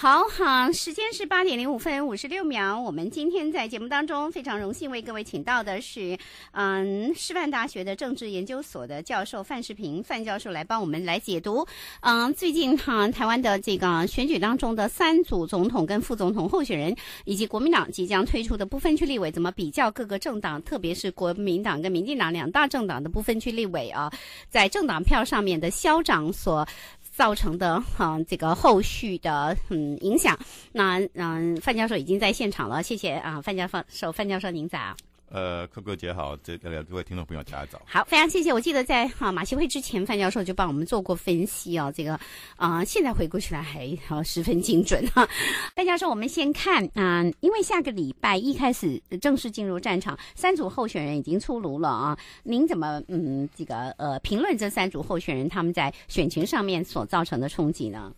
好，好，时间是八点零五分五十六秒。我们今天在节目当中非常荣幸为各位请到的是，嗯，师范大学的政治研究所的教授范世平，范教授来帮我们来解读，嗯，最近哈台湾的这个选举当中的三组总统跟副总统候选人，以及国民党即将推出的不分区立委，怎么比较各个政党，特别是国民党跟民进党两大政党的不分区立委啊，在政党票上面的消长所。造成的哈，这个后续的嗯影响，那嗯，范教授已经在现场了，谢谢啊，范教、范教授，范教授您在啊。呃，柯哥姐好，这各位听众朋友，大家早好，非常谢谢。我记得在哈马协会之前，范教授就帮我们做过分析哦，这个啊，现在回顾起来还十分精准哈。范教授，我们先看啊，因为下个礼拜一开始正式进入战场，三组候选人已经出炉了啊。您怎么嗯，这个呃，评论这三组候选人他们在选情上面所造成的冲击呢？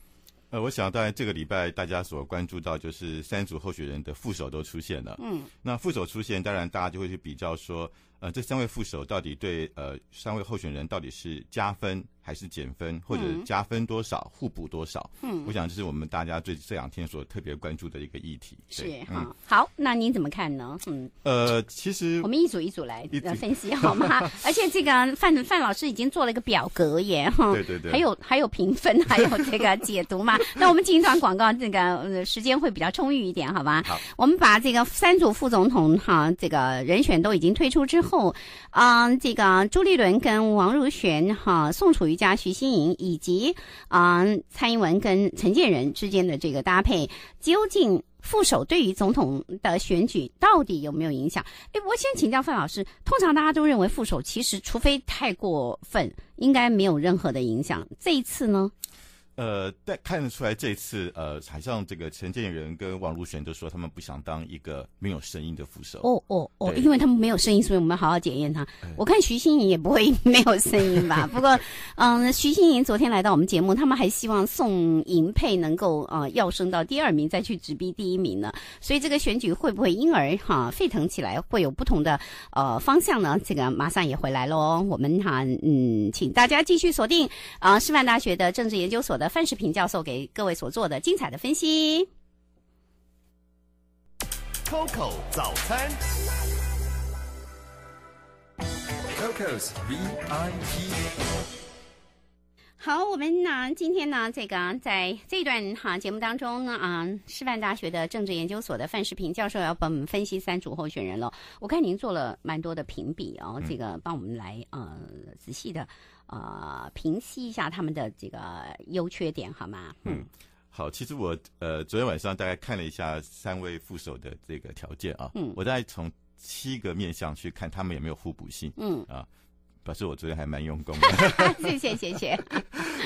呃，我想然这个礼拜，大家所关注到就是三组候选人的副手都出现了。嗯，那副手出现，当然大家就会去比较说，呃，这三位副手到底对呃，三位候选人到底是加分。还是减分或者加分多少互补多少？嗯，我想这是我们大家最这两天所特别关注的一个议题。是哈，好，那您怎么看呢？嗯，呃，其实我们一组一组来分析好吗？而且这个范范老师已经做了一个表格耶，哈，对对对，还有还有评分，还有这个解读嘛。那我们进一段广告，这个时间会比较充裕一点，好吧？好，我们把这个三组副总统哈，这个人选都已经推出之后，嗯，这个朱立伦跟王如璇哈，宋楚瑜。加徐新颖以及啊，蔡英文跟陈建仁之间的这个搭配，究竟副手对于总统的选举到底有没有影响？诶，我先请教范老师，通常大家都认为副手其实除非太过分，应该没有任何的影响。这一次呢？呃，但看得出来，这次呃，台上这个陈建仁跟王如玄都说他们不想当一个没有声音的副手。哦哦哦，因为他们没有声音，所以我们好好检验他。我看徐欣莹也不会没有声音吧？不过，嗯，徐欣莹昨天来到我们节目，他们还希望宋银佩能够呃，要升到第二名，再去直逼第一名呢。所以这个选举会不会因而哈沸腾起来，会有不同的呃方向呢？这个马上也回来喽。我们哈嗯，请大家继续锁定啊，师范大学的政治研究所的。范世平教授给各位所做的精彩的分析。COCO 早餐，COCOS V I p 好，我们呢？今天呢？这个在这段哈节目当中呢啊，师范大学的政治研究所的范世平教授要帮我们分析三组候选人了。我看您做了蛮多的评比哦，这个帮我们来呃仔细的呃评析一下他们的这个优缺点，好吗？嗯，好。其实我呃昨天晚上大概看了一下三位副手的这个条件啊，嗯，我再从七个面向去看他们有没有互补性，嗯啊。表示我昨天还蛮用功的。谢 谢谢谢。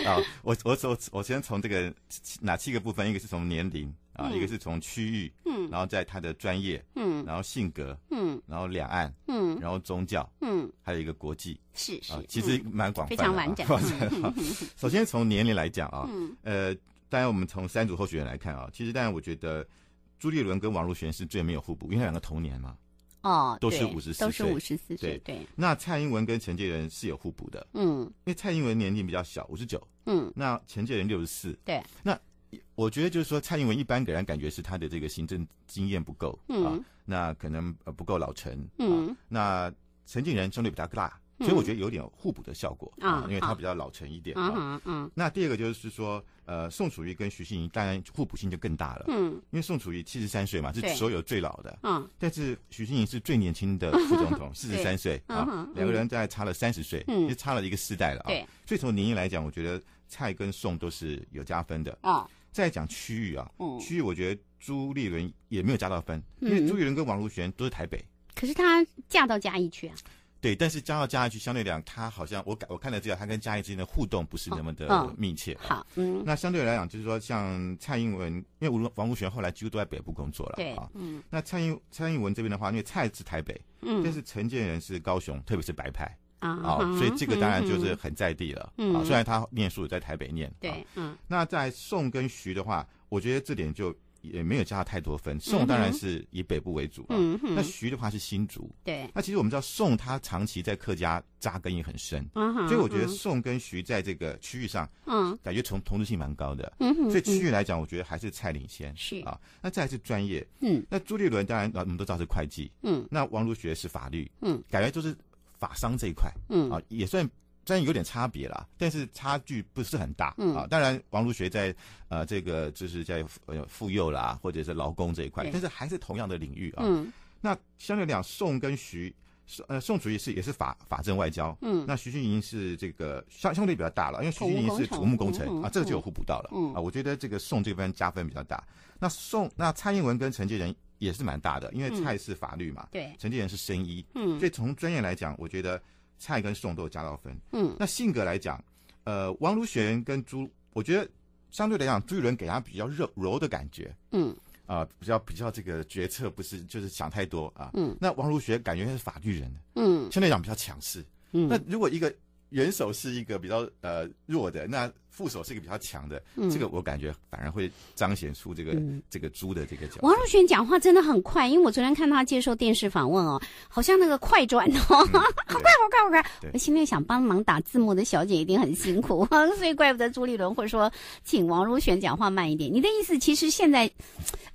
啊，我我我我先从这个哪七个部分？一个是从年龄啊，一个是从区域，嗯，然后在他的专业，嗯，然后性格，嗯，然后两岸，嗯，然后宗教，嗯，还有一个国际，是是，啊，其实蛮广非常完整。首先从年龄来讲啊，呃，当然我们从三组候选人来看啊，其实当然我觉得朱立伦跟王如璇是最没有互补，因为两个同年嘛。哦，都是五十四岁，都是五十四岁。对对，那蔡英文跟陈建仁是有互补的。嗯，因为蔡英文年龄比较小，五十九。嗯，那陈建仁六十四。对，那我觉得就是说，蔡英文一般给人感觉是他的这个行政经验不够啊，那可能不够老成。嗯，那陈建仁相对比较大。所以我觉得有点互补的效果啊，因为他比较老成一点啊。嗯嗯。那第二个就是说，呃，宋楚瑜跟徐新怡当然互补性就更大了。嗯。因为宋楚瑜七十三岁嘛，是所有最老的。嗯。但是徐新怡是最年轻的副总统，四十三岁啊，两个人大概差了三十岁，就差了一个世代了啊。对。所以从年龄来讲，我觉得蔡跟宋都是有加分的啊。再讲区域啊，区域我觉得朱立伦也没有加到分，因为朱立伦跟王如玄都是台北。可是他嫁到嘉义去啊。对，但是加到嘉义相对来讲，他好像我感我看了这个，他跟嘉义之间的互动不是那么的密切。好，嗯。那相对来讲，就是说像蔡英文，因为论王儒学后来几乎都在北部工作了，对啊。那蔡英蔡英文这边的话，因为蔡是台北，但是陈建人是高雄，特别是白派啊，所以这个当然就是很在地了啊。虽然他念书在台北念，对，嗯。那在宋跟徐的话，我觉得这点就。也没有加太多分。宋当然是以北部为主，嗯那徐的话是新竹，对。那其实我们知道宋他长期在客家扎根也很深，所以我觉得宋跟徐在这个区域上，嗯，感觉同同质性蛮高的，嗯哼。所以区域来讲，我觉得还是蔡领先是啊。那再是专业，嗯，那朱立伦当然啊，我们都知道是会计，嗯。那王如学是法律，嗯，感觉就是法商这一块，嗯啊，也算。虽然有点差别啦，但是差距不是很大啊。当然，王如学在呃这个就是在妇妇幼啦，或者是劳工这一块，但是还是同样的领域啊。那相对讲，宋跟徐宋呃宋主席是也是法法政外交，嗯，那徐俊英是这个相相对比较大了，因为徐俊英是土木工程啊，这个就有互补到了啊。我觉得这个宋这边加分比较大。那宋那蔡英文跟陈建仁也是蛮大的，因为蔡是法律嘛，对，陈建仁是生医，嗯，所以从专业来讲，我觉得。菜跟宋都有加到分，嗯，那性格来讲，呃，王如玄跟朱，我觉得相对来讲，朱一伦给他比较热柔的感觉，嗯，啊，比较比较这个决策不是就是想太多啊，嗯，那王如玄感觉是法律人，嗯，相对来讲比较强势，嗯，那如果一个。元首是一个比较呃弱的，那副手是一个比较强的，这个我感觉反而会彰显出这个这个猪的这个。王若璇讲话真的很快，因为我昨天看她接受电视访问哦，好像那个快转哦，好 快好快好快！我心里想帮忙打字幕的小姐一定很辛苦，所以怪不得朱立伦会说请王若璇讲话慢一点。你的意思其实现在，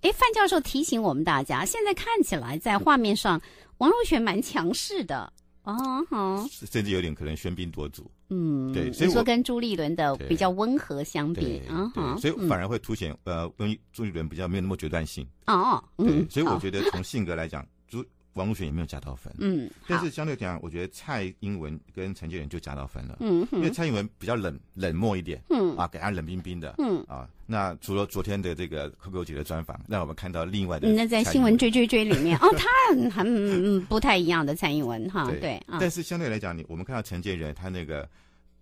哎，范教授提醒我们大家，现在看起来在画面上，王若璇蛮强势的。哦，好，甚至有点可能喧宾夺主。嗯，对，所以说跟朱立伦的比较温和相比，啊，所以反而会凸显呃，跟朱立伦比较没有那么决断性。哦，嗯，所以我觉得从性格来讲。王如雪也没有加到分，嗯，但是相对讲，我觉得蔡英文跟陈建仁就加到分了，嗯，因为蔡英文比较冷冷漠一点，嗯，啊，给他冷冰冰的，嗯，啊，那除了昨天的这个 Coco 姐的专访，让我们看到另外的，那在新闻追追追里面，哦，他很不太一样的蔡英文哈，对，但是相对来讲，你我们看到陈建仁他那个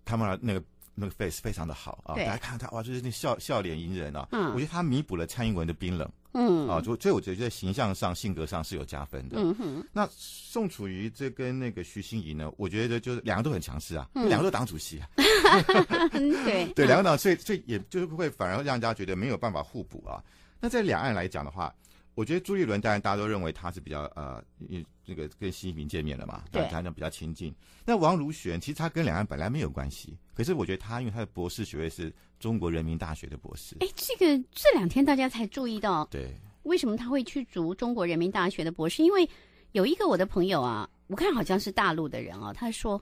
他们那个。那个 face 非常的好啊，大家看到他哇，就是那笑笑脸迎人啊，我觉得他弥补了蔡英文的冰冷，嗯啊，就所以我觉得在形象上、性格上是有加分的。那宋楚瑜这跟那个徐欣怡呢，我觉得就是两个都很强势啊，两个都党主席，对 对，两个党，所以所以也就是会反而让大家觉得没有办法互补啊。那在两岸来讲的话。我觉得朱立伦当然大家都认为他是比较呃，这个跟习近平见面了嘛，对，谈的比较亲近。那王如玄其实他跟两岸本来没有关系，可是我觉得他因为他的博士学位是中国人民大学的博士。哎，这个这两天大家才注意到，对，为什么他会去读中国人民大学的博士？因为有一个我的朋友啊，我看好像是大陆的人哦，他说。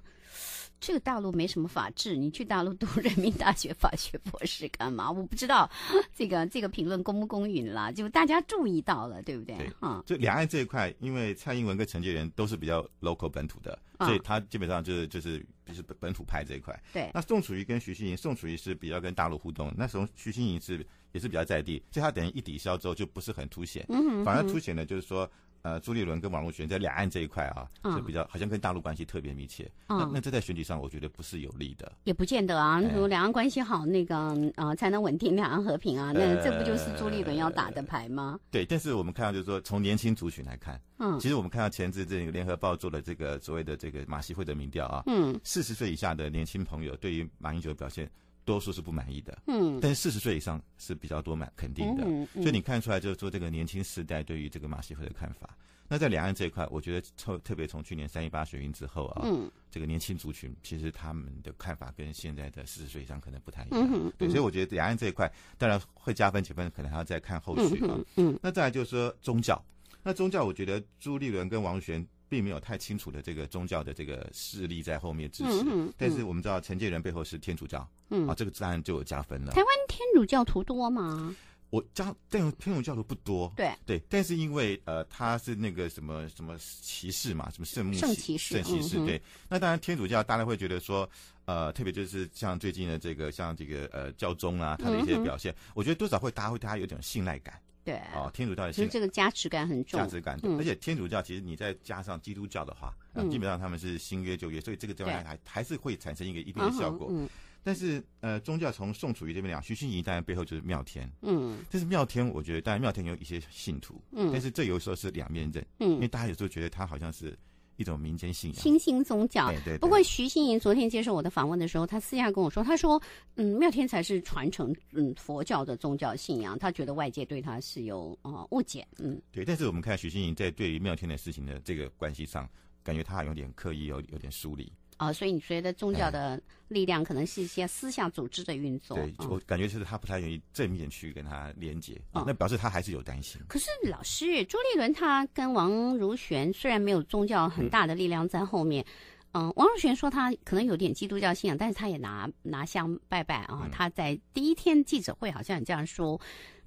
这个大陆没什么法制，你去大陆读人民大学法学博士干嘛？我不知道这个这个评论公不公允啦，就大家注意到了，对不对？对就两岸这一块，因为蔡英文跟陈建仁都是比较 local 本土的，所以他基本上就是就是就是本土派这一块。对。那宋楚瑜跟徐新莹，宋楚瑜是比较跟大陆互动，那从徐新莹是也是比较在地，所以他等于一抵消之后就不是很凸显，反而凸显的就是说。呃，朱立伦跟王若璇在两岸这一块啊，就比较好像跟大陆关系特别密切。那那这在选举上，我觉得不是有利的。也不见得啊，如果两岸关系好，那个啊才能稳定两岸和平啊。那这不就是朱立伦要打的牌吗？对，但是我们看到就是说，从年轻族群来看，嗯，其实我们看到前次这个联合报做的这个所谓的这个马西会的民调啊，嗯，四十岁以下的年轻朋友对于马英九的表现。多数是不满意的，嗯，但是四十岁以上是比较多满肯定的，所以你看出来就是说这个年轻世代对于这个马西会的看法。那在两岸这一块，我觉得特特别从去年三一八水运之后啊，嗯，这个年轻族群其实他们的看法跟现在的四十岁以上可能不太一样，嗯对，所以我觉得两岸这一块当然会加分几分，可能还要再看后续啊。嗯，那再来就是说宗教，那宗教我觉得朱立伦跟王璇。并没有太清楚的这个宗教的这个势力在后面支持，但是我们知道陈建人背后是天主教，嗯啊，这个自然就有加分了。台湾天主教徒多吗？我加但天主教徒不多，对对，但是因为呃他是那个什么什么骑士嘛，什么圣圣骑士圣骑士，对，那当然天主教大家会觉得说，呃，特别就是像最近的这个像这个呃教宗啊他的一些表现，我觉得多少会大家会对他有点信赖感。对，啊，天主教其实这个加持感很重，价值感，而且天主教其实你再加上基督教的话，基本上他们是新约旧约，所以这个教教还还是会产生一个一定的效果。但是，呃，宗教从宋楚瑜这边讲，徐新宜当然背后就是妙天，嗯，但是妙天我觉得当然妙天有一些信徒，嗯，但是这有时候是两面刃，嗯，因为大家有时候觉得他好像是。一种民间信仰，新兴宗教。对对。不过徐新莹昨天接受我的访问的时候，他私下跟我说：“他说，嗯，妙天才是传承嗯佛教的宗教信仰，他觉得外界对他是有啊误解。”嗯，对。但是我们看徐新莹在对于妙天的事情的这个关系上，感觉他有点刻意，有有点疏离。啊，所以你觉得宗教的力量可能是一些思想组织的运作？对，我感觉是他不太愿意正面去跟他连接啊，那表示他还是有担心。可是老师朱立伦他跟王如玄虽然没有宗教很大的力量在后面，嗯，王如玄说他可能有点基督教信仰，但是他也拿拿香拜拜啊。他在第一天记者会好像这样说。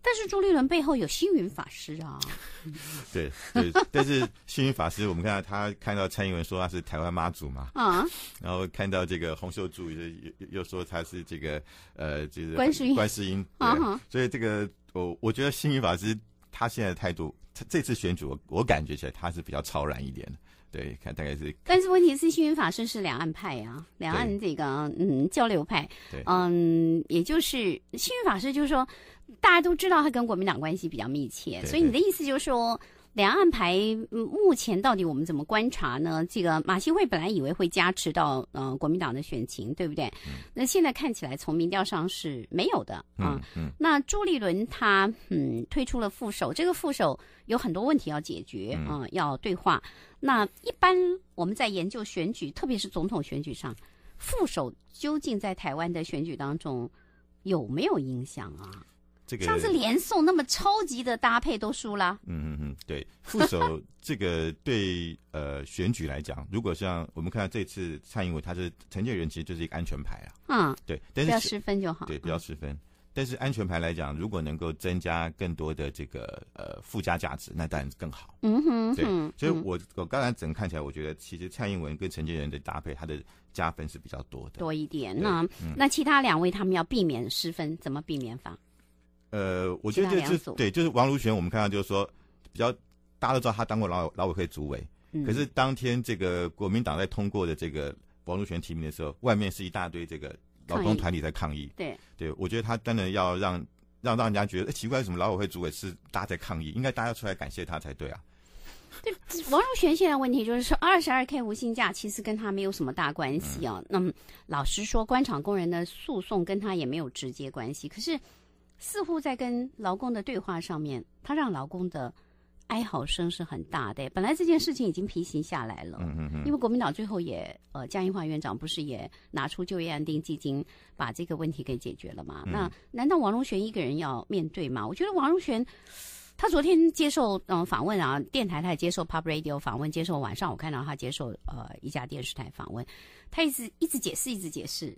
但是朱立伦背后有星云法师啊，对对，但是星云法师，我们看到他看到蔡英文说他是台湾妈祖嘛，啊，然后看到这个洪秀柱又又又说他是这个呃这个观世音观世音，啊所以这个我我觉得星云法师他现在的态度，他这次选举我我感觉起来他是比较超然一点的，对，看大概是。但是问题是，星云法师是两岸派呀，两岸这个嗯交流派，对，嗯，也就是星云法师就是说。大家都知道他跟国民党关系比较密切，所以你的意思就是说，两岸牌目前到底我们怎么观察呢？这个马新会本来以为会加持到呃国民党的选情，对不对？嗯。那现在看起来从民调上是没有的啊。嗯。那朱立伦他嗯推出了副手，这个副手有很多问题要解决啊，要对话。那一般我们在研究选举，特别是总统选举上，副手究竟在台湾的选举当中有没有影响啊？上次连送那么超级的搭配都输了。嗯嗯嗯，对，副手这个对呃选举来讲，如果像我们看到这次蔡英文他是陈建仁，其实就是一个安全牌啊。嗯，对，但是要失分就好。对，不要失分。但是安全牌来讲，如果能够增加更多的这个呃附加价值，那当然更好。嗯哼，对。所以我我刚才整看起来，我觉得其实蔡英文跟陈建仁的搭配，他的加分是比较多的。多一点。那那其他两位他们要避免失分，怎么避免法？呃，我觉得就是对，就是王如玄，我们看到就是说，比较大家都知道他当过劳劳委会主委，可是当天这个国民党在通过的这个王如玄提名的时候，外面是一大堆这个劳工团体在抗议，对，对我觉得他当然要让让让人家觉得，奇怪，什么劳委会主委是大家在抗议，应该大家出来感谢他才对啊。对，王如玄现在问题就是说，二十二 K 无薪假其实跟他没有什么大关系啊。那么老实说，官场工人的诉讼跟他也没有直接关系，可是。似乎在跟劳工的对话上面，他让劳工的哀嚎声是很大的。本来这件事情已经平息下来了，嗯嗯嗯，因为国民党最后也，呃，江阴化院长不是也拿出就业安定基金把这个问题给解决了嘛？那难道王荣玄一个人要面对吗？我觉得王荣玄，他昨天接受嗯访问啊，电台他也接受 p i c Radio 访问，接受晚上我看到他接受呃一家电视台访问，他一直一直解释，一直解释，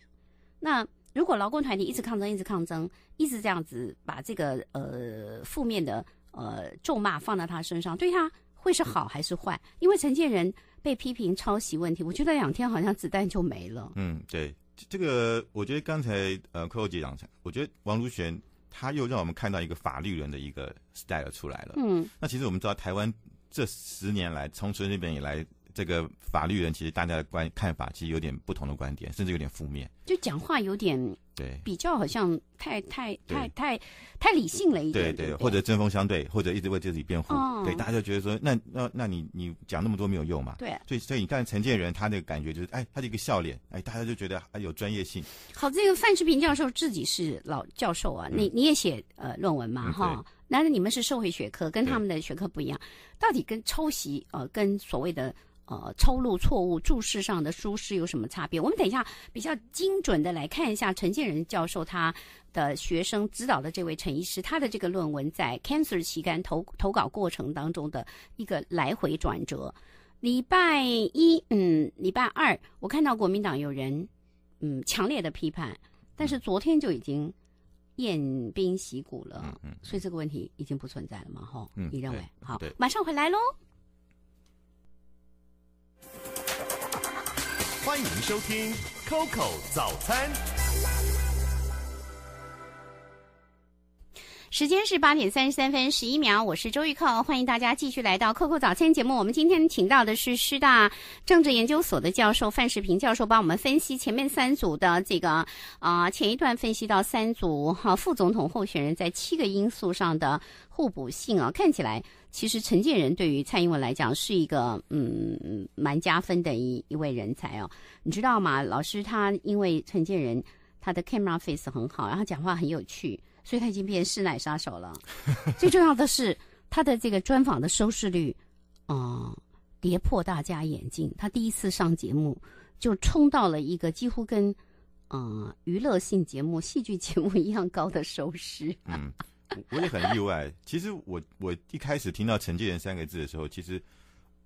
那。如果劳工团体一直抗争，一直抗争，一直这样子把这个呃负面的呃咒骂放到他身上，对他会是好还是坏？因为陈建仁被批评抄袭问题，我觉得两天好像子弹就没了。嗯，对，这个我觉得刚才呃柯小姐讲我觉得王如玄他又让我们看到一个法律人的一个 style 出来了。嗯，那其实我们知道台湾这十年来，从陈那边以来。这个法律人其实大家的观看法其实有点不同的观点，甚至有点负面，就讲话有点对比较好像太太太太太理性了一点，对对或者针锋相对，或者一直为自己辩护，对大家就觉得说那那那你你讲那么多没有用嘛？对，所以所以你看陈建仁他的感觉就是哎，他这个笑脸哎，大家就觉得啊有专业性。好，这个范世平教授自己是老教授啊，你你也写呃论文嘛哈？那你们是社会学科，跟他们的学科不一样，到底跟抄袭呃跟所谓的。呃，抽录错误、注释上的疏失有什么差别？我们等一下比较精准的来看一下陈建仁教授他的学生指导的这位陈医师，他的这个论文在《Cancer》期刊投投稿过程当中的一个来回转折。礼拜一，嗯，礼拜二，我看到国民党有人嗯强烈的批判，但是昨天就已经偃兵息鼓了，嗯所以这个问题已经不存在了嘛？吼，你认为？好，马上回来喽。欢迎收听 Coco 早餐。时间是八点三十三分十一秒，我是周玉蔻，欢迎大家继续来到 Coco 早餐节目。我们今天请到的是师大政治研究所的教授范世平教授，帮我们分析前面三组的这个啊前一段分析到三组哈副总统候选人在七个因素上的互补性啊，看起来其实陈建仁对于蔡英文来讲是一个嗯蛮加分的一一位人才哦，你知道吗？老师他因为陈建仁他的 camera face 很好，然后讲话很有趣。所以他已经变“师奶杀手”了。最重要的是，他的这个专访的收视率，啊，跌破大家眼镜。他第一次上节目，就冲到了一个几乎跟，啊，娱乐性节目、戏剧节目一样高的收视。嗯，我我也很意外。其实我我一开始听到“陈建仁”三个字的时候，其实。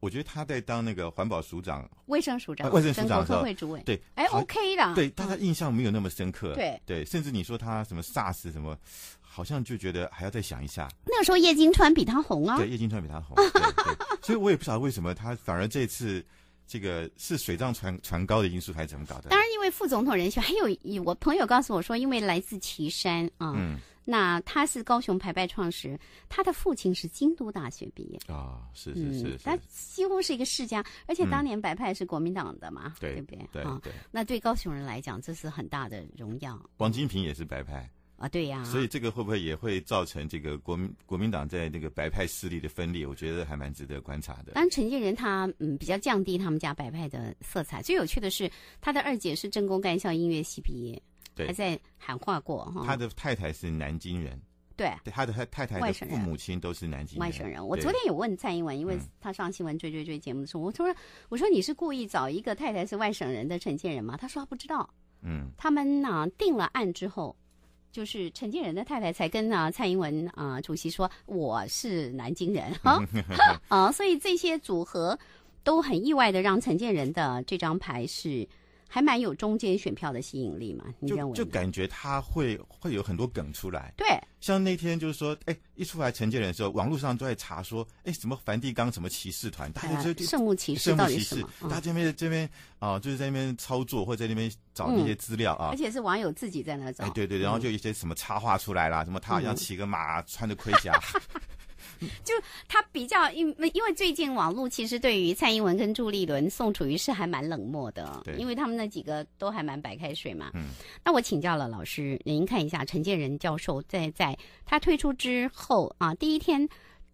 我觉得他在当那个环保署长、卫生署长、卫生署长的时候，对，哎，OK 的，对，大家印象没有那么深刻，对，对，甚至你说他什么 SARS 什么，好像就觉得还要再想一下。那个时候叶金川比他红啊，对，叶金川比他红，所以我也不知道为什么他反而这次这个是水涨船船高的因素还是怎么搞的？当然，因为副总统人选，还有我朋友告诉我说，因为来自岐山啊。那他是高雄排派创始，人，他的父亲是京都大学毕业啊，是是是，他几乎是一个世家，而且当年白派是国民党的嘛，对不对？对对。那对高雄人来讲，这是很大的荣耀。王金平也是白派啊，对呀。所以这个会不会也会造成这个国民国民党在这个白派势力的分裂？我觉得还蛮值得观察的。当然，陈建仁他嗯比较降低他们家白派的色彩。最有趣的是，他的二姐是政工干校音乐系毕业。还在喊话过哈，他的太太是南京人，对，他的太太太父母亲都是南京外省人。我昨天有问蔡英文，因为他上新闻追追追节目的时候，我说我说你是故意找一个太太是外省人的陈建仁吗？他说他不知道。嗯，他们呢定了案之后，就是陈建仁的太太才跟啊蔡英文啊主席说我是南京人 哈啊，所以这些组合都很意外的让陈建仁的这张牌是。还蛮有中间选票的吸引力嘛？你认为就感觉他会会有很多梗出来，对，像那天就是说，哎，一出来陈建仁的时候，网络上都在查说，哎，什么梵蒂冈，什么骑士团，大家就圣母骑士，圣母骑士，大家这边这边啊，就是在那边操作，或者在那边找那些资料啊，而且是网友自己在那找，对对，然后就一些什么插画出来啦，什么他好像骑个马，穿着盔甲。就他比较因因为最近网络其实对于蔡英文跟朱立伦、宋楚瑜是还蛮冷漠的，对，因为他们那几个都还蛮白开水嘛。嗯，那我请教了老师，您看一下陈建仁教授在在他退出之后啊，第一天，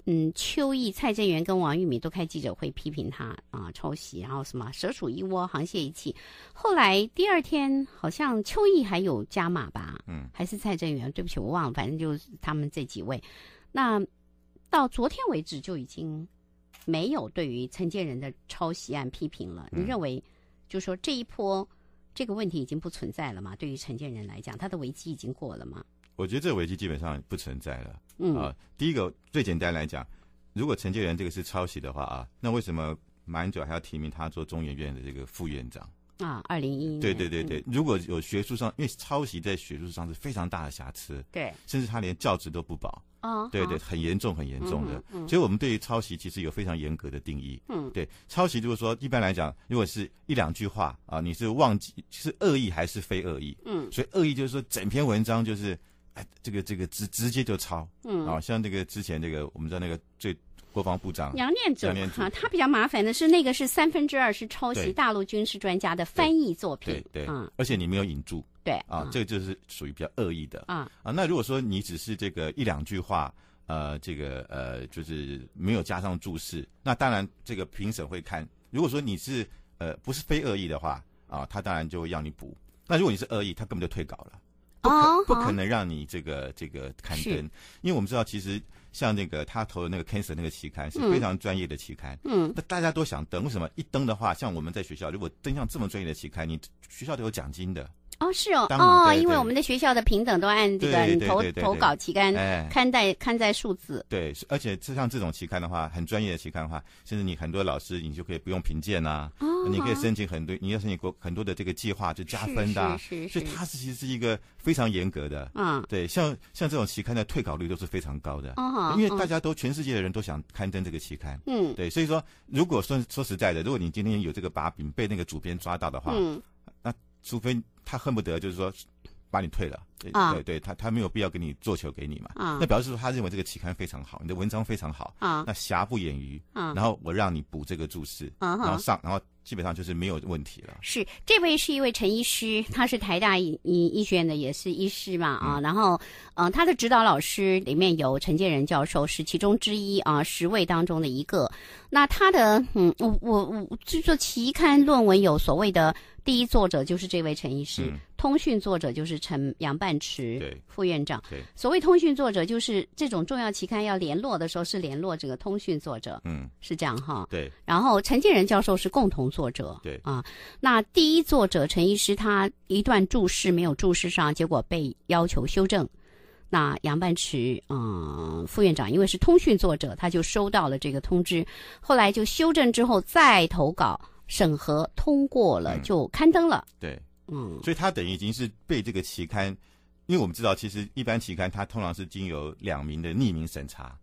嗯，邱毅、蔡正元跟王玉敏都开记者会批评他啊抄袭，然后什么蛇鼠一窝，螃蟹一起。后来第二天好像邱毅还有加码吧，嗯，还是蔡正元，对不起我忘了，反正就是他们这几位，那。到昨天为止就已经没有对于陈建仁的抄袭案批评了。你认为就说这一波这个问题已经不存在了嘛？对于陈建仁来讲，他的危机已经过了嘛？我觉得这个危机基本上不存在了。嗯，啊，第一个最简单来讲，如果陈建仁这个是抄袭的话啊，那为什么满嘴还要提名他做中研院的这个副院长？啊，二零一。对对对对，如果有学术上，因为抄袭在学术上是非常大的瑕疵。对，甚至他连教职都不保。啊，对对，很严重，很严重的。所以，我们对于抄袭其实有非常严格的定义。嗯，对，抄袭就是说，一般来讲，如果是一两句话啊，你是忘记是恶意还是非恶意。嗯，所以恶意就是说，整篇文章就是哎，这个这个直直接就抄。嗯，啊，像这个之前这个，我们知道那个最。国防部长杨念祖哈，他比较麻烦的是，那个是三分之二是抄袭大陆军事专家的翻译作品，对对，而且你没有引注，对啊，这个就是属于比较恶意的啊啊。那如果说你只是这个一两句话，呃，这个呃，就是没有加上注释，那当然这个评审会看。如果说你是呃不是非恶意的话啊，他当然就会要你补。那如果你是恶意，他根本就退稿了，不不可能让你这个这个刊登，因为我们知道其实。像那个他投的那个《c a n c e r 那个期刊是非常专业的期刊，那大家都想登，为什么一登的话，像我们在学校，如果登上这么专业的期刊，你学校都有奖金的。哦，是哦，哦，因为我们的学校的平等都按这个投投稿期刊看待，刊在数字。对，而且像这种期刊的话，很专业的期刊的话，甚至你很多老师，你就可以不用评鉴呐，你可以申请很多，你要申请过很多的这个计划就加分的，所以它是其实是一个非常严格的，嗯，对，像像这种期刊的退稿率都是非常高的，因为大家都全世界的人都想刊登这个期刊，嗯，对，所以说如果说说实在的，如果你今天有这个把柄被那个主编抓到的话，嗯。除非他恨不得就是说把你退了，对对对，他他没有必要给你做球给你嘛，那表示说他认为这个期刊非常好，你的文章非常好，那瑕不掩瑜，然后我让你补这个注释，然后上然后。基本上就是没有问题了。是，这位是一位陈医师，他是台大医医学院的，也是医师嘛啊。然后，嗯，他的指导老师里面有陈建仁教授是其中之一啊，十位当中的一个。那他的，嗯，我我我，制作期刊论文有所谓的第一作者就是这位陈医师，通讯作者就是陈杨半池副院长。对，所谓通讯作者就是这种重要期刊要联络的时候是联络这个通讯作者，嗯，是这样哈。对。然后陈建仁教授是共同作。作者对啊，那第一作者陈医师他一段注释没有注释上，结果被要求修正。那杨半池，嗯，副院长因为是通讯作者，他就收到了这个通知，后来就修正之后再投稿，审核通过了就刊登了。对，嗯，所以他等于已经是被这个期刊，因为我们知道其实一般期刊它通常是经由两名的匿名审查。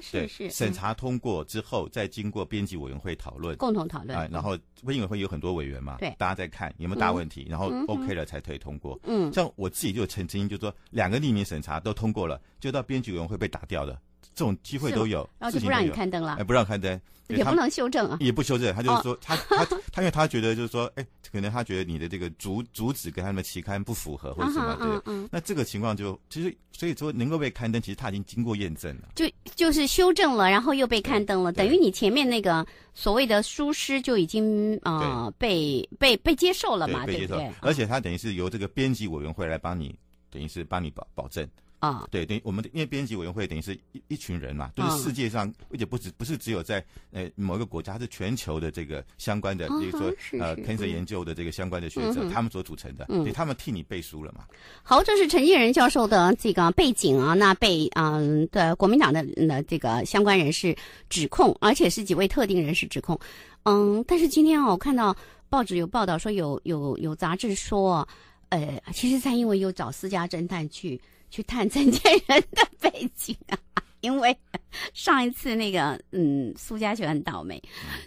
是是审查通过之后，再经过编辑委员会讨论，共同讨论。啊，然后编辑委员会有很多委员嘛，对，大家在看有没有大问题，然后 OK 了才可以通过。嗯，像我自己就曾经就说，两个匿名审查都通过了，就到编辑委员会被打掉的。这种机会都有，然后就不让你刊登了，哎，不让刊登，也不能修正啊，也不修正，他就是说，他他他，因为他觉得就是说，哎，可能他觉得你的这个主主旨跟他们的期刊不符合或者什么嗯、那这个情况就其实所以说能够被刊登，其实他已经经过验证了，就就是修正了，然后又被刊登了，等于你前面那个所谓的书师就已经呃被被被接受了嘛，对不对？而且他等于是由这个编辑委员会来帮你，等于是帮你保保证。啊、对等于我们因为编辑委员会等于是一一群人嘛，都是世界上而且不止不是只有在呃某一个国家，是全球的这个相关的，比如说呃 cancer 研究的这个相关的学者，他们所组成的，所他们替你背书了嘛。好，这是陈建仁教授的这个背景啊，那被嗯的国民党的那这个相关人士指控，而且是几位特定人士指控。嗯，但是今天啊，我看到报纸有报道说，有有有杂志说，呃，其实蔡英文有找私家侦探去。去探陈建仁的背景啊，因为上一次那个嗯，苏家权很倒霉。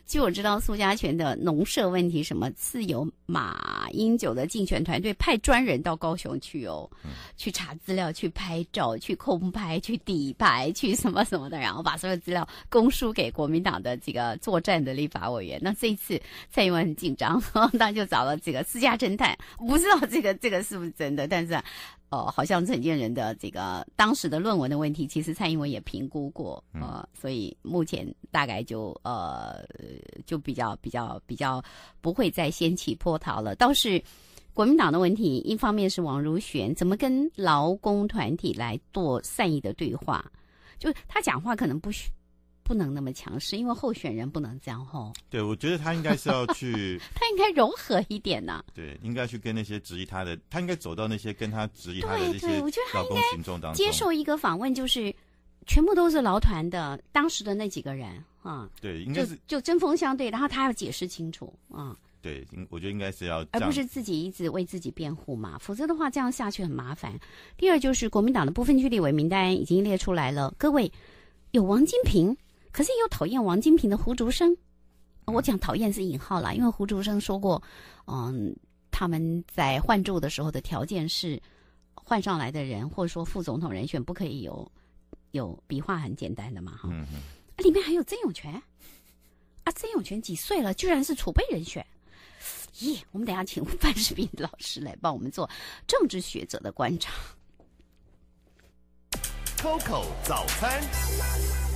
据我知道，苏家权的农舍问题，什么自由马英九的竞选团队派专人到高雄去哦，去查资料、去拍照、去空拍、去底牌、去什么什么的，然后把所有资料供述给国民党的这个作战的立法委员。那这一次蔡英文很紧张，那就找了这个私家侦探，不知道这个这个是不是真的，但是。哦，好像陈建仁的这个当时的论文的问题，其实蔡英文也评估过，呃，所以目前大概就呃就比较比较比较不会再掀起波涛了。倒是国民党的问题，一方面是王如玄怎么跟劳工团体来做善意的对话，就他讲话可能不需。不能那么强势，因为候选人不能这样吼。对，我觉得他应该是要去，他应该柔和一点呐。对，应该去跟那些质疑他的，他应该走到那些跟他质疑他的这些劳工群众当中，接受一个访问，就是全部都是劳团的当时的那几个人啊。对，应该是就针锋相对，然后他要解释清楚啊。对，应我觉得应该是要，而不是自己一直为自己辩护嘛，否则的话这样下去很麻烦。第二就是国民党的部分区立委名单已经列出来了，各位有王金平。可是又讨厌王金平的胡竹生。我讲讨厌是引号啦，因为胡竹生说过，嗯，他们在换柱的时候的条件是，换上来的人或者说副总统人选不可以有有笔画很简单的嘛哈，里面还有曾永权，啊，曾永权几岁了？居然是储备人选，咦，我们等下请范世斌老师来帮我们做政治学者的观察。Coco 早餐。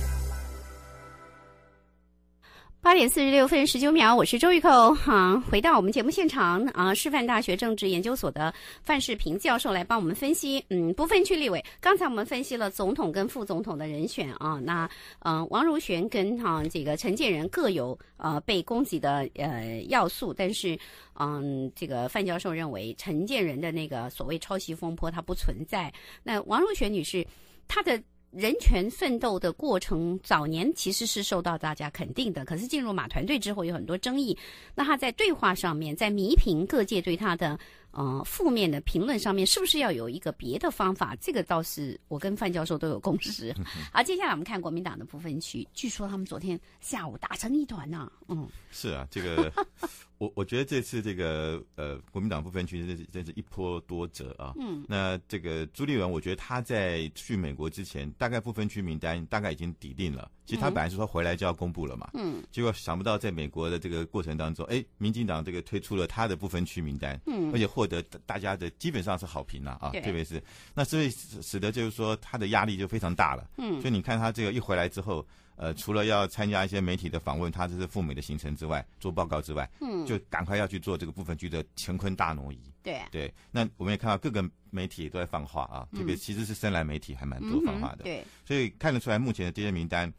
八点四十六分十九秒，我是周玉蔻。好，回到我们节目现场啊，师范大学政治研究所的范世平教授来帮我们分析。嗯，不分区立委，刚才我们分析了总统跟副总统的人选啊。那嗯，王如玄跟哈这个陈建仁各有呃被攻击的呃要素，但是嗯，这个范教授认为陈建仁的那个所谓抄袭风波它不存在。那王如玄女士，她的。人权奋斗的过程，早年其实是受到大家肯定的。可是进入马团队之后，有很多争议。那他在对话上面，在弥平各界对他的。嗯，负面的评论上面是不是要有一个别的方法？这个倒是我跟范教授都有共识。好，接下来我们看国民党的不分区，据说他们昨天下午打成一团呐。嗯，是啊，这个 我我觉得这次这个呃，国民党不分区真是真是一波多折啊。嗯，那这个朱立文，我觉得他在去美国之前，大概不分区名单大概已经抵定了。其实他本来是说回来就要公布了嘛，嗯，结果想不到在美国的这个过程当中，哎，民进党这个推出了他的不分区名单，嗯，而且获得大家的基本上是好评了啊，特别是那所以使得就是说他的压力就非常大了，嗯，所以你看他这个一回来之后，呃，除了要参加一些媒体的访问，他这是赴美的行程之外，做报告之外，嗯，就赶快要去做这个部分区的乾坤大挪移，对，那我们也看到各个媒体都在放话啊，特别其实是深蓝媒体还蛮多放话的，对，所以看得出来目前的这些名单。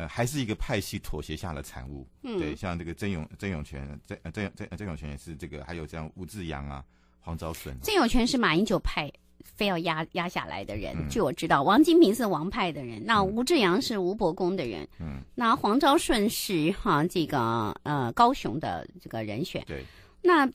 呃，还是一个派系妥协下的产物。嗯，对，像这个曾永曾永权、曾曾曾曾永权也是这个，还有像吴志阳啊、黄昭顺。曾永权是马英九派非要压压下来的人。据我知道，王金平是王派的人，那吴志阳是吴伯公的人。嗯，那黄昭顺是哈这个呃高雄的这个人选。对，那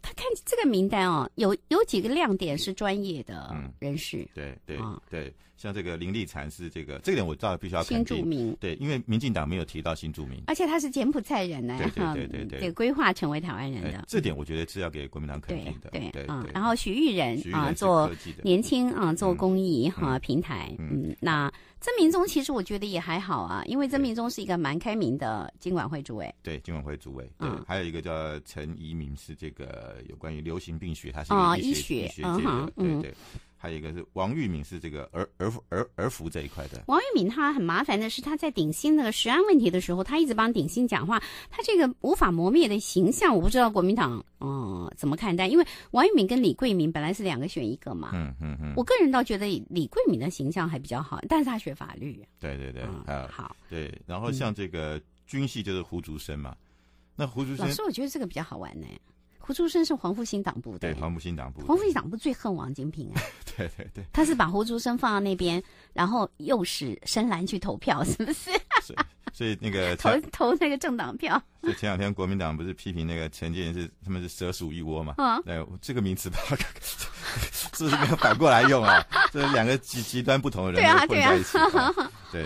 他看这个名单哦，有有几个亮点是专业的人士。对对对。像这个林立禅是这个，这点我当然必须要肯定。新住民对，因为民进党没有提到新住民，而且他是柬埔寨人呢，对对对对，给规划成为台湾人的。这点我觉得是要给国民党肯定的。对对啊，然后徐玉仁啊做年轻啊做公益哈平台，嗯，那曾明忠其实我觉得也还好啊，因为曾明忠是一个蛮开明的经管会主委。对经管会主委，对，还有一个叫陈怡明是这个有关于流行病学，他是啊医学医学这对对。还有一个是王玉敏，是这个儿儿儿儿福这一块的。王玉敏他很麻烦的是，他在鼎新那个食安问题的时候，他一直帮鼎新讲话，他这个无法磨灭的形象，我不知道国民党嗯怎么看待。因为王玉敏跟李桂敏本来是两个选一个嘛。嗯嗯嗯。我个人倒觉得李桂敏的形象还比较好，但是他学法律。对对对啊好。对，然后像这个军系就是胡竹生嘛，那胡竹生老师，我觉得这个比较好玩呢。胡竹生是黄复兴党部的，对黄复兴党部，黄复兴党部最恨王金平，对对对，他是把胡竹生放到那边，然后诱使深蓝去投票，是不是？所以那个 投投那个政党票。所以前两天国民党不是批评那个陈建是他们是蛇鼠一窝嘛？啊，对，这个名词是不是没有反过来用啊？这两个极极端不同的人混在一起，对。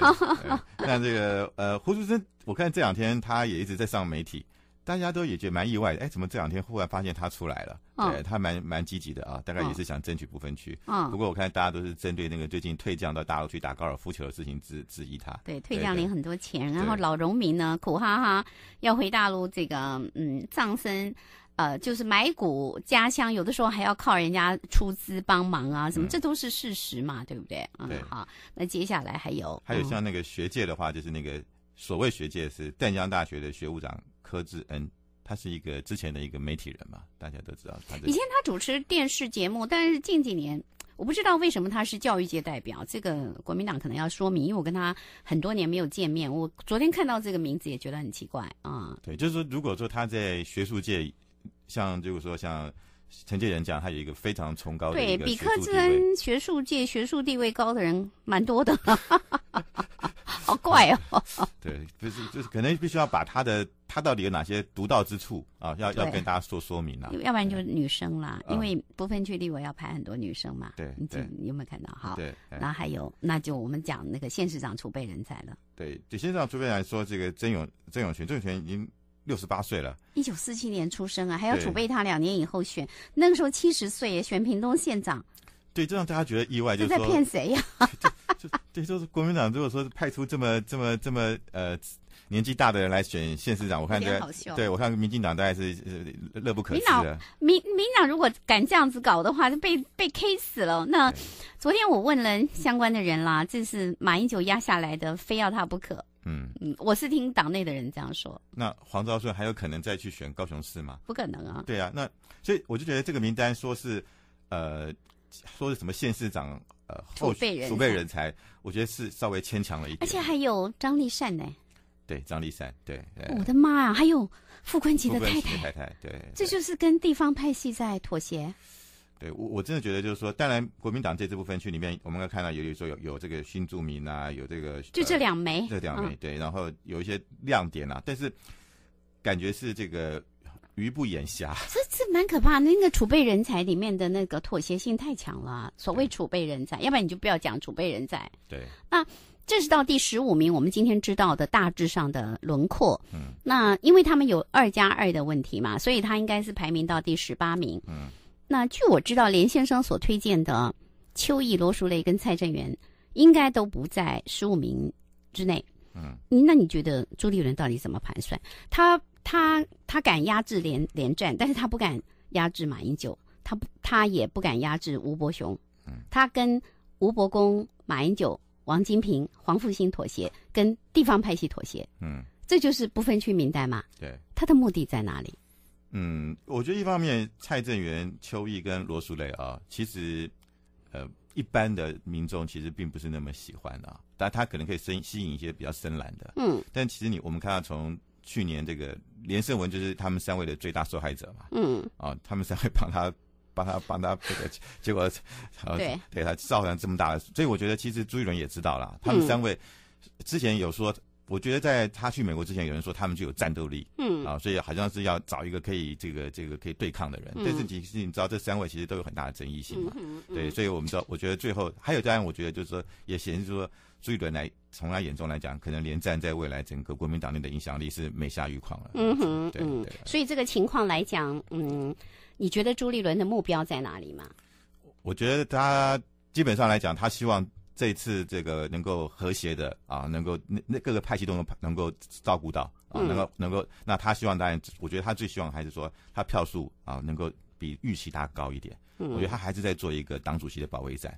那这个呃胡竹生，我看这两天他也一直在上媒体。大家都也觉得蛮意外，的，哎，怎么这两天忽然发现他出来了？对，他蛮蛮积极的啊，大概也是想争取不分区。嗯，不过我看大家都是针对那个最近退降到大陆去打高尔夫球的事情质质疑他。对，退降领很多钱，然后老农民呢苦哈哈要回大陆，这个嗯葬身呃就是买股家乡，有的时候还要靠人家出资帮忙啊，什么这都是事实嘛，对不对？啊，好，那接下来还有，还有像那个学界的话，就是那个所谓学界是淡江大学的学务长。柯志恩，他是一个之前的一个媒体人嘛，大家都知道。他。以前他主持电视节目，但是近几年，我不知道为什么他是教育界代表。这个国民党可能要说明，因为我跟他很多年没有见面。我昨天看到这个名字也觉得很奇怪啊。对，就是说，如果说他在学术界，像就是说像陈建仁讲，他有一个非常崇高的，对，比柯志恩学术界学术地位高的人蛮多的。好怪哦！对，就是就是，可能必须要把他的他到底有哪些独到之处啊？要要跟大家做说明了。要不然就是女生啦，因为不分区立委要排很多女生嘛。对，你有没有看到哈？对，然后还有，那就我们讲那个县长储备人才了。对，对，县长储备来说，这个曾永曾永权，曾永权已经六十八岁了，一九四七年出生啊，还要储备他两年以后选，那个时候七十岁选屏东县长。对，这让大家觉得意外，就在骗谁呀？就就对，就是国民党如果说派出这么这么这么呃年纪大的人来选县市长，我看觉得对我看民进党大概是呃乐不可。民党民民党如果敢这样子搞的话，就被被 K 死了。那昨天我问了相关的人啦，这是马英九压下来的，非要他不可。嗯嗯，我是听党内的人这样说。那黄昭顺还有可能再去选高雄市吗？不可能啊。对啊，那所以我就觉得这个名单说是呃。说是什么县市长？呃，后备人、储备人才，我觉得是稍微牵强了一点。而且还有张立善呢，对，张立善，对。我的妈呀！还有傅昆杰的太太，太太，对，这就是跟地方派系在妥协。对我我真的觉得，就是说，当然国民党在这部分区里面，我们看到有有说有有这个新住民啊，有这个就这两枚，这两枚对，然后有一些亮点啊，但是感觉是这个。鱼不眼瞎，这这蛮可怕。那个储备人才里面的那个妥协性太强了。所谓储备人才，要不然你就不要讲储备人才。对，那这是到第十五名，我们今天知道的大致上的轮廓。嗯，那因为他们有二加二的问题嘛，所以他应该是排名到第十八名。嗯，那据我知道，连先生所推荐的邱毅、罗淑蕾跟蔡正元，应该都不在十五名之内。嗯，那你觉得朱立伦到底怎么盘算？他？他他敢压制连连战，但是他不敢压制马英九，他他也不敢压制吴伯雄。嗯，他跟吴伯公、马英九、王金平、黄复兴妥协，跟地方派系妥协。嗯，这就是不分区名单嘛。对，他的目的在哪里？嗯，我觉得一方面蔡正元、邱毅跟罗淑蕾啊，其实呃一般的民众其实并不是那么喜欢的，但他可能可以生，吸引一些比较深蓝的。嗯，但其实你我们看到从去年这个。连胜文就是他们三位的最大受害者嘛，嗯，啊，他们三位帮他 帮他帮他这个，结果，对对他造成这么大的，所以我觉得其实朱一伦也知道了，他们三位之前有说。我觉得在他去美国之前，有人说他们就有战斗力，嗯，啊，所以好像是要找一个可以这个这个可以对抗的人。但是其实你知道，这三位其实都有很大的争议性嘛，对，所以我们知道，我觉得最后还有当然，我觉得就是说，也显示说朱立伦来从他眼中来讲，可能连战在未来整个国民党内的影响力是每下愈况了。嗯哼，对对。所以这个情况来讲，嗯，你觉得朱立伦的目标在哪里吗？我觉得他基本上来讲，他希望。这一次，这个能够和谐的啊，能够那那各个派系都能能够照顾到啊，能够能够。那他希望当然，我觉得他最希望还是说，他票数啊能够比预期他高一点。嗯，我觉得他还是在做一个党主席的保卫战。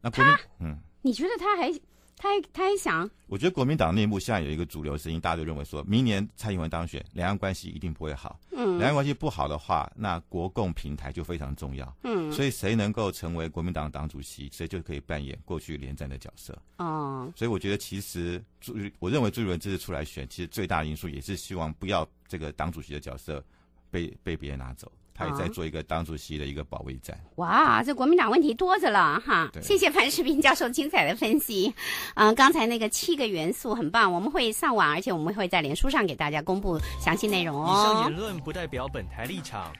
那民，嗯，你觉得他还？他也，他也想。我觉得国民党内部现在有一个主流声音，大家都认为说，明年蔡英文当选，两岸关系一定不会好。嗯，两岸关系不好的话，那国共平台就非常重要。嗯，所以谁能够成为国民党党主席，谁就可以扮演过去连战的角色。哦，所以我觉得其实朱，我认为朱立伦这次出来选，其实最大的因素也是希望不要这个党主席的角色被被别人拿走。他也在做一个党主席的一个保卫战。哇，这国民党问题多着了哈！谢谢潘世屏教授精彩的分析。嗯，刚才那个七个元素很棒，我们会上网，而且我们会在脸书上给大家公布详细内容哦。以上言论不代表本台立场。